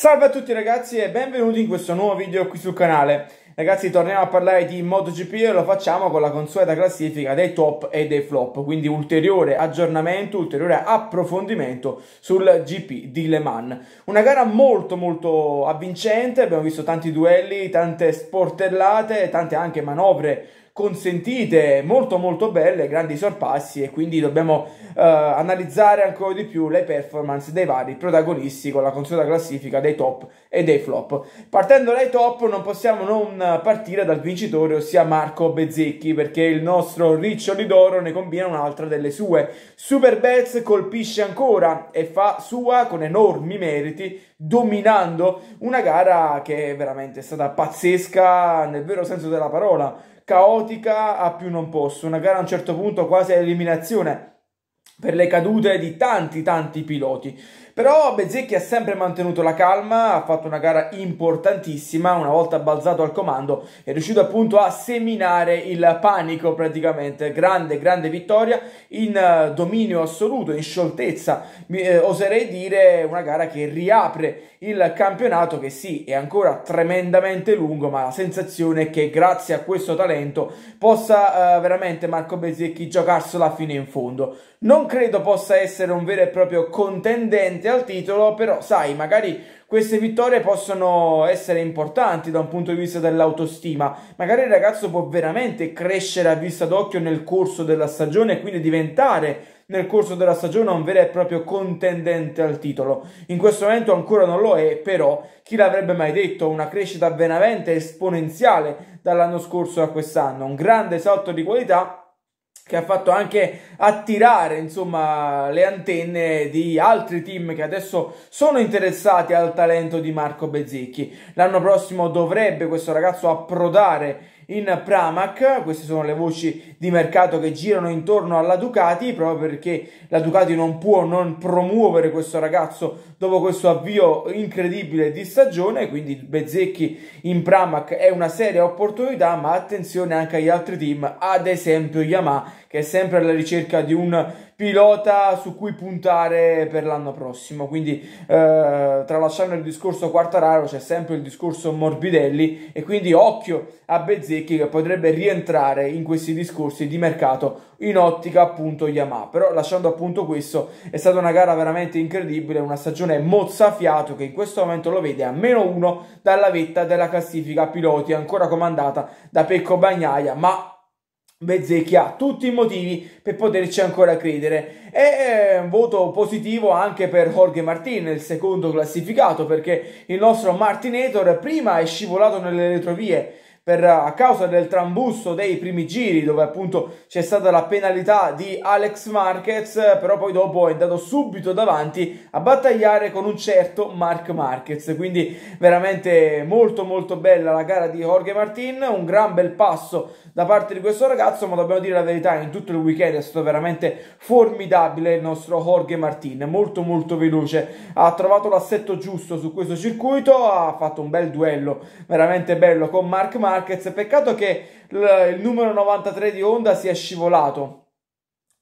Salve a tutti ragazzi e benvenuti in questo nuovo video qui sul canale. Ragazzi torniamo a parlare di MotoGP e lo facciamo con la consueta classifica dei top e dei flop, quindi ulteriore aggiornamento, ulteriore approfondimento sul GP di Le Mans. Una gara molto molto avvincente, abbiamo visto tanti duelli, tante sportellate, tante anche manovre consentite molto molto belle, grandi sorpassi e quindi dobbiamo eh, analizzare ancora di più le performance dei vari protagonisti con la consueta classifica dei top e dei flop. Partendo dai top non possiamo non partire dal vincitore ossia Marco Bezzecchi perché il nostro riccioli d'oro ne combina un'altra delle sue. Super Betz colpisce ancora e fa sua con enormi meriti dominando una gara che è veramente stata pazzesca nel vero senso della parola caotica a più non posso, una gara a un certo punto quasi all'eliminazione per le cadute di tanti tanti piloti. Però Bezzecchi ha sempre mantenuto la calma, ha fatto una gara importantissima, una volta balzato al comando è riuscito appunto a seminare il panico praticamente, grande grande vittoria in eh, dominio assoluto, in scioltezza, eh, oserei dire una gara che riapre il campionato che sì è ancora tremendamente lungo ma la sensazione è che grazie a questo talento possa eh, veramente Marco Bezzecchi giocarsela fino in fondo. Non credo possa essere un vero e proprio contendente veramente al titolo, però sai, magari queste vittorie possono essere importanti da un punto di vista dell'autostima. Magari il ragazzo può veramente crescere a vista d'occhio nel corso della stagione e quindi diventare nel corso della stagione un vero e proprio contendente al titolo. In questo momento ancora non lo è, però chi l'avrebbe mai detto? Una crescita veramente esponenziale dall'anno scorso a quest'anno, un grande salto di qualità che ha fatto anche attirare insomma, le antenne di altri team che adesso sono interessati al talento di Marco Bezzicchi. L'anno prossimo dovrebbe questo ragazzo approdare in Pramac. Queste sono le voci di mercato che girano intorno alla Ducati, proprio perché la Ducati non può non promuovere questo ragazzo dopo questo avvio incredibile di stagione. Quindi Bezzecchi in Pramac è una seria opportunità, ma attenzione anche agli altri team, ad esempio Yamaha che è sempre alla ricerca di un pilota su cui puntare per l'anno prossimo. Quindi, eh, tralasciando il discorso Quartararo, c'è sempre il discorso Morbidelli e quindi occhio a Bezzecchi che potrebbe rientrare in questi discorsi di mercato in ottica appunto Yamaha. Però lasciando appunto questo, è stata una gara veramente incredibile, una stagione mozzafiato che in questo momento lo vede a meno uno dalla vetta della classifica piloti, ancora comandata da Pecco Bagnaia, ma Bezzecchia tutti i motivi per poterci ancora credere e eh, voto positivo anche per Jorge Martin, il secondo classificato perché il nostro Martinator prima è scivolato nelle retrovie per, eh, a causa del trambusto dei primi giri dove appunto c'è stata la penalità di Alex Marquez però poi dopo è andato subito davanti a battagliare con un certo Mark Marquez quindi veramente molto molto bella la gara di Jorge Martin un gran bel passo da parte di questo ragazzo ma dobbiamo dire la verità in tutto il weekend è stato veramente formidabile il nostro Jorge Martin molto molto veloce ha trovato l'assetto giusto su questo circuito ha fatto un bel duello veramente bello con Mark Marquez Marquez. Peccato che il numero 93 di Honda sia scivolato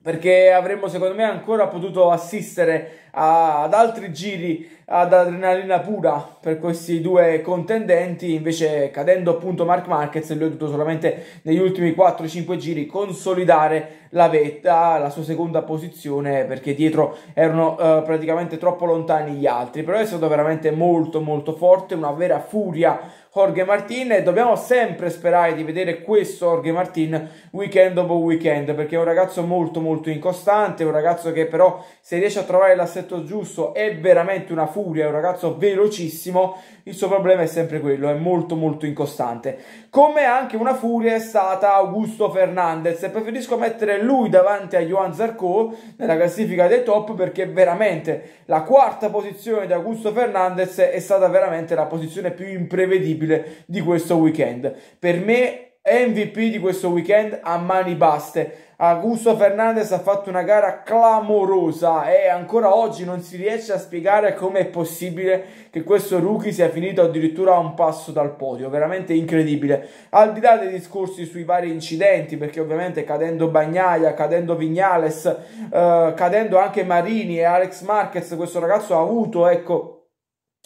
perché avremmo secondo me ancora potuto assistere a, ad altri giri ad adrenalina pura per questi due contendenti invece cadendo appunto Mark Marquez lui ha dovuto solamente negli ultimi 4-5 giri consolidare la vetta la sua seconda posizione perché dietro erano eh, praticamente troppo lontani gli altri però è stato veramente molto molto forte una vera furia Jorge Martin e dobbiamo sempre sperare di vedere questo Jorge Martin weekend dopo weekend perché è un ragazzo molto molto incostante, un ragazzo che però se riesce a trovare l'assetto giusto è veramente una furia, è un ragazzo velocissimo, il suo problema è sempre quello, è molto molto incostante. Come anche una furia è stata Augusto Fernandez e preferisco mettere lui davanti a Johan Zarco nella classifica dei top perché veramente la quarta posizione di Augusto Fernandez è stata veramente la posizione più imprevedibile possibile di questo weekend. Per me MVP di questo weekend a mani baste. Augusto Fernandez ha fatto una gara clamorosa e ancora oggi non si riesce a spiegare come è possibile che questo rookie sia finito addirittura a un passo dal podio, veramente incredibile. Al di là dei discorsi sui vari incidenti, perché ovviamente cadendo Bagnaia, cadendo Vignales, eh, cadendo anche Marini e Alex Marquez, questo ragazzo ha avuto, ecco,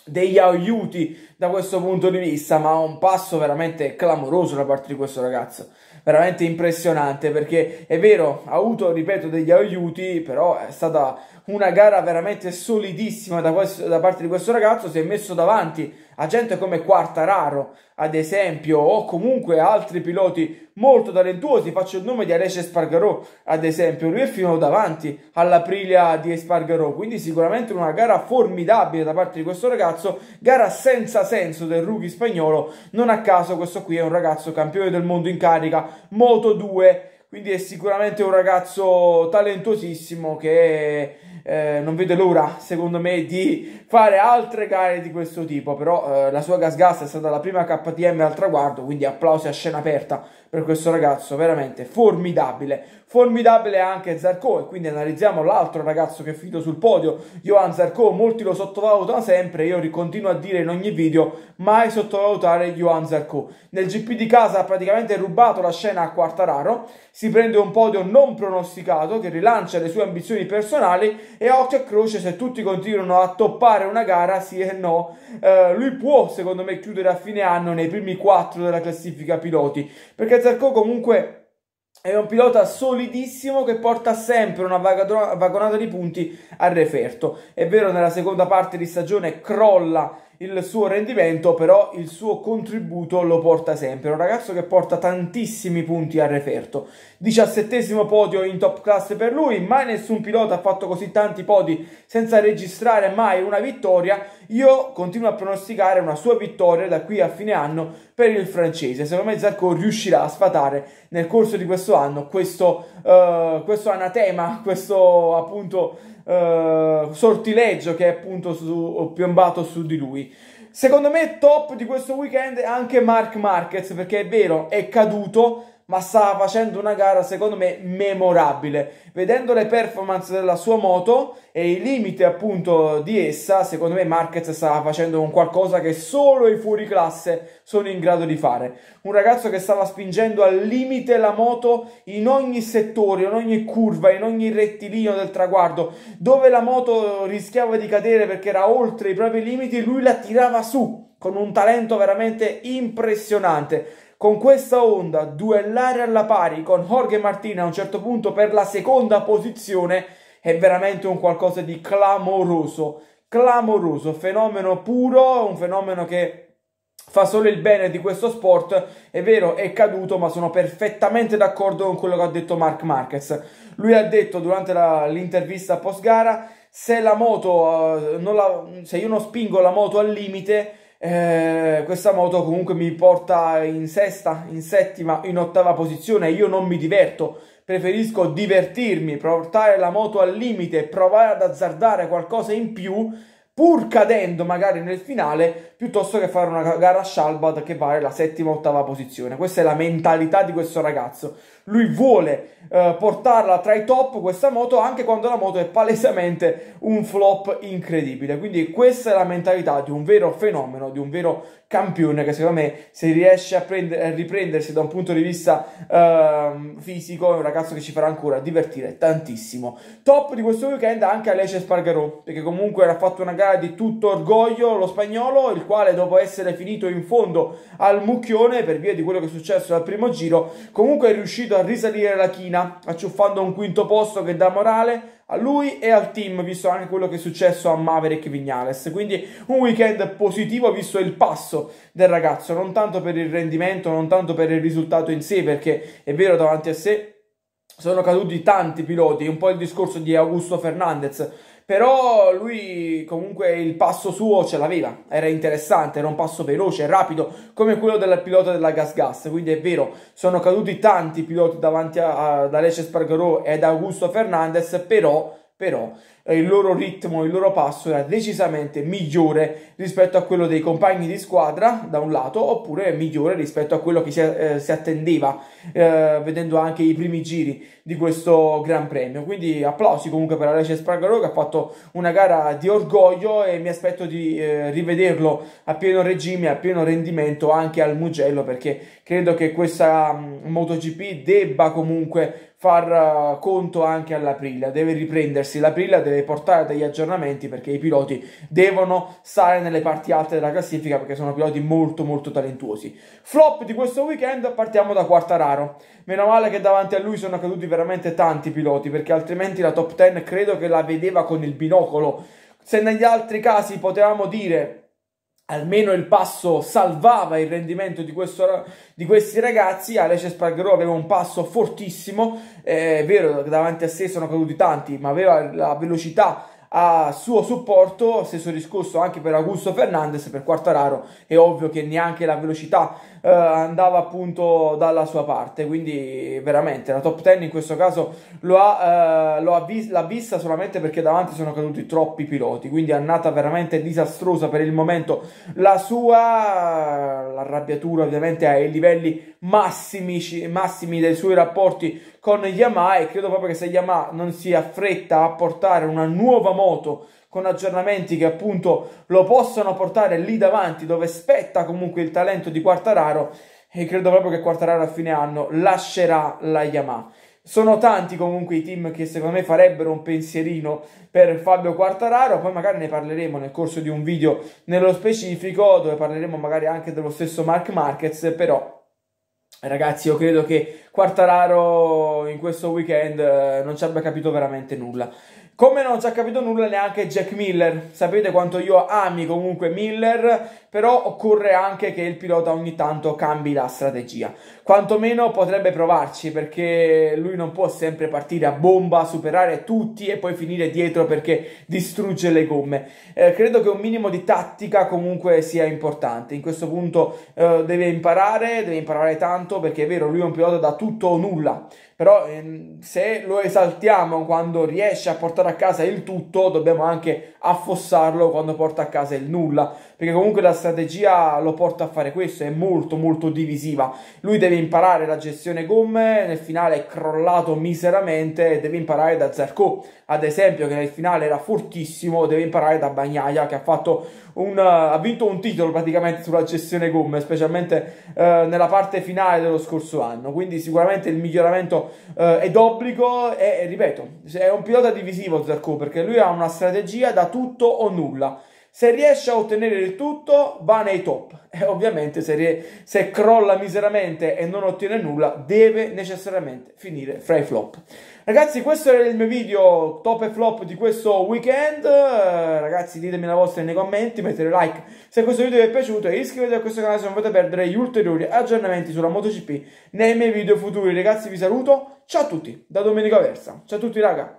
degli aiuti da questo punto di vista, ma un passo veramente clamoroso da parte di questo ragazzo. Veramente impressionante perché è vero, ha avuto, ripeto, degli aiuti, però è stata una gara veramente solidissima da, questo, da, parte di questo ragazzo, si è messo davanti a gente come Quartararo, ad esempio, o comunque altri piloti molto talentuosi, faccio il nome di Alessio Espargarò, ad esempio, lui è fino davanti all'Aprilia di Espargarò, quindi sicuramente una gara formidabile da parte di questo ragazzo, gara senza senso del rookie spagnolo, non a caso questo qui è un ragazzo campione del mondo in carica, Moto 2, quindi è sicuramente un ragazzo talentuosissimo che eh, non vede l'ora, secondo me, di fare altre gare di questo tipo. Però eh, la sua Gas Gas è stata la prima KTM al traguardo, quindi applausi a scena aperta per questo ragazzo veramente formidabile. Formidabile anche Zarco e quindi analizziamo l'altro ragazzo che è finito sul podio, Johan Zarco, molti lo sottovalutano sempre, io continuo a dire in ogni video mai sottovalutare Johan Zarco. Nel GP di casa ha praticamente rubato la scena a Quartararo, si prende un podio non pronosticato che rilancia le sue ambizioni personali e occhio e croce se tutti continuano a toppare una gara sì e no, eh, lui può secondo me chiudere a fine anno nei primi 4 della classifica piloti perché Zarco comunque è un pilota solidissimo che porta sempre una vagonata di punti al referto. È vero, nella seconda parte di stagione crolla il suo rendimento, però il suo contributo lo porta sempre. Un ragazzo che porta tantissimi punti a referto. Diciassettesimo podio in top class per lui, mai nessun pilota ha fatto così tanti podi senza registrare mai una vittoria. Io continuo a pronosticare una sua vittoria da qui a fine anno per il francese. Secondo me Zarco riuscirà a sfatare nel corso di questo anno questo, uh, questo anatema, questo appunto eh, sortileggio che è appunto su, piombato su di lui. Secondo me top di questo weekend è anche Mark Marquez perché è vero, è caduto, ma stava facendo una gara secondo me memorabile. Vedendo le performance della sua moto e i limiti appunto di essa, secondo me Marquez stava facendo un qualcosa che solo i fuori classe sono in grado di fare. Un ragazzo che stava spingendo al limite la moto in ogni settore, in ogni curva, in ogni rettilineo del traguardo, dove la moto rischiava di cadere perché era oltre i propri limiti, lui la tirava su con un talento veramente impressionante con questa onda duellare alla pari con Jorge Martina a un certo punto per la seconda posizione è veramente un qualcosa di clamoroso, clamoroso, fenomeno puro, un fenomeno che fa solo il bene di questo sport, è vero, è caduto, ma sono perfettamente d'accordo con quello che ha detto Mark Marquez. Lui ha detto durante la, l'intervista post gara, se la moto, uh, la, se io non spingo la moto al limite, eh, questa moto comunque mi porta in sesta, in settima, in ottava posizione. Io non mi diverto, preferisco divertirmi, portare la moto al limite, provare ad azzardare qualcosa in più pur cadendo magari nel finale, piuttosto che fare una gara a Shalbad che vale la settima ottava posizione. Questa è la mentalità di questo ragazzo lui vuole eh, portarla tra i top questa moto anche quando la moto è palesemente un flop incredibile. Quindi questa è la mentalità di un vero fenomeno, di un vero campione che secondo me se riesce a, prendere, a riprendersi da un punto di vista eh, fisico è un ragazzo che ci farà ancora divertire tantissimo. Top di questo weekend anche Alessia Spargarò perché comunque ha fatto una gara di tutto orgoglio lo spagnolo il quale dopo essere finito in fondo al mucchione per via di quello che è successo al primo giro comunque è riuscito riuscito a risalire la china, acciuffando un quinto posto che dà morale a lui e al team, visto anche quello che è successo a Maverick Vignales. Quindi un weekend positivo visto il passo del ragazzo, non tanto per il rendimento, non tanto per il risultato in sé, perché è vero davanti a sé sono caduti tanti piloti, un po' il discorso di Augusto Fernandez però lui comunque il passo suo ce l'aveva, era interessante, era un passo veloce, rapido, come quello del pilota della Gas Gas. Quindi è vero, sono caduti tanti piloti davanti a, a da Lecce Spargarò ed Augusto Fernandez, però, però eh, il loro ritmo, il loro passo era decisamente migliore rispetto a quello dei compagni di squadra da un lato oppure migliore rispetto a quello che si, eh, si attendeva eh, vedendo anche i primi giri di questo Gran Premio quindi applausi comunque per Alessio Spargaro che ha fatto una gara di orgoglio e mi aspetto di eh, rivederlo a pieno regime, a pieno rendimento anche al Mugello perché credo che questa mh, mm, MotoGP debba comunque far uh, conto anche all'Aprilia deve riprendersi, l'Aprilia deve deve portare degli aggiornamenti perché i piloti devono stare nelle parti alte della classifica perché sono piloti molto molto talentuosi. Flop di questo weekend partiamo da Quartararo. Meno male che davanti a lui sono caduti veramente tanti piloti perché altrimenti la top 10 credo che la vedeva con il binocolo. Se negli altri casi potevamo dire almeno il passo salvava il rendimento di, questo, di questi ragazzi. Alessio Spargarò aveva un passo fortissimo, eh, è vero che davanti a sé sono caduti tanti, ma aveva la velocità a suo supporto, stesso discorso anche per Augusto Fernandez, per Quartararo è ovvio che neanche la velocità eh, andava appunto dalla sua parte, quindi veramente la top 10 in questo caso lo ha, eh, lo ha vis- l'ha vista solamente perché davanti sono caduti troppi piloti, quindi è andata veramente disastrosa per il momento la sua arrabbiatura ovviamente ai livelli massimi, massimi dei suoi rapporti con Yamaha e credo proprio che se Yamaha non si affretta a portare una nuova moto con aggiornamenti che appunto lo possano portare lì davanti dove spetta comunque il talento di Quartararo e credo proprio che Quartararo a fine anno lascerà la Yamaha. Sono tanti comunque i team che secondo me farebbero un pensierino per Fabio Quartararo, poi magari ne parleremo nel corso di un video nello specifico dove parleremo magari anche dello stesso Mark Marquez, però Ragazzi, io credo che Quartararo in questo weekend eh, non ci abbia capito veramente nulla. Come non ci ha capito nulla neanche Jack Miller. Sapete quanto io ami comunque Miller, però occorre anche che il pilota ogni tanto cambi la strategia. Quantomeno potrebbe provarci perché lui non può sempre partire a bomba, superare tutti e poi finire dietro perché distrugge le gomme. Eh, credo che un minimo di tattica comunque sia importante. In questo punto eh, deve imparare, deve imparare tanto perché è vero, lui è un pilota da tutto o nulla però ehm, se lo esaltiamo quando riesce a portare a casa il tutto, dobbiamo anche affossarlo quando porta a casa il nulla, perché comunque la strategia lo porta a fare questo, è molto molto divisiva. Lui deve imparare la gestione gomme, nel finale è crollato miseramente, deve imparare da Zarco, ad esempio che nel finale era fortissimo, deve imparare da Bagnaia che ha, fatto un, ha vinto un titolo praticamente sulla gestione gomme, specialmente eh, nella parte finale dello scorso anno, quindi sicuramente il miglioramento eh, è d'obbligo e, ripeto, è un pilota divisivo Zarco perché lui ha una strategia da tutto o nulla. Se riesce a ottenere il tutto, va nei top. E ovviamente se, rie- se crolla miseramente e non ottiene nulla, deve necessariamente finire fra i flop. Ragazzi, questo era il mio video top e flop di questo weekend. Eh, ragazzi, ditemi la vostra nei commenti, mettete like se questo video vi è piaciuto e iscrivetevi a questo canale se non volete perdere gli ulteriori aggiornamenti sulla MotoGP nei miei video futuri. Ragazzi, vi saluto. Ciao a tutti, da Domenico Versa. Ciao a tutti, raga.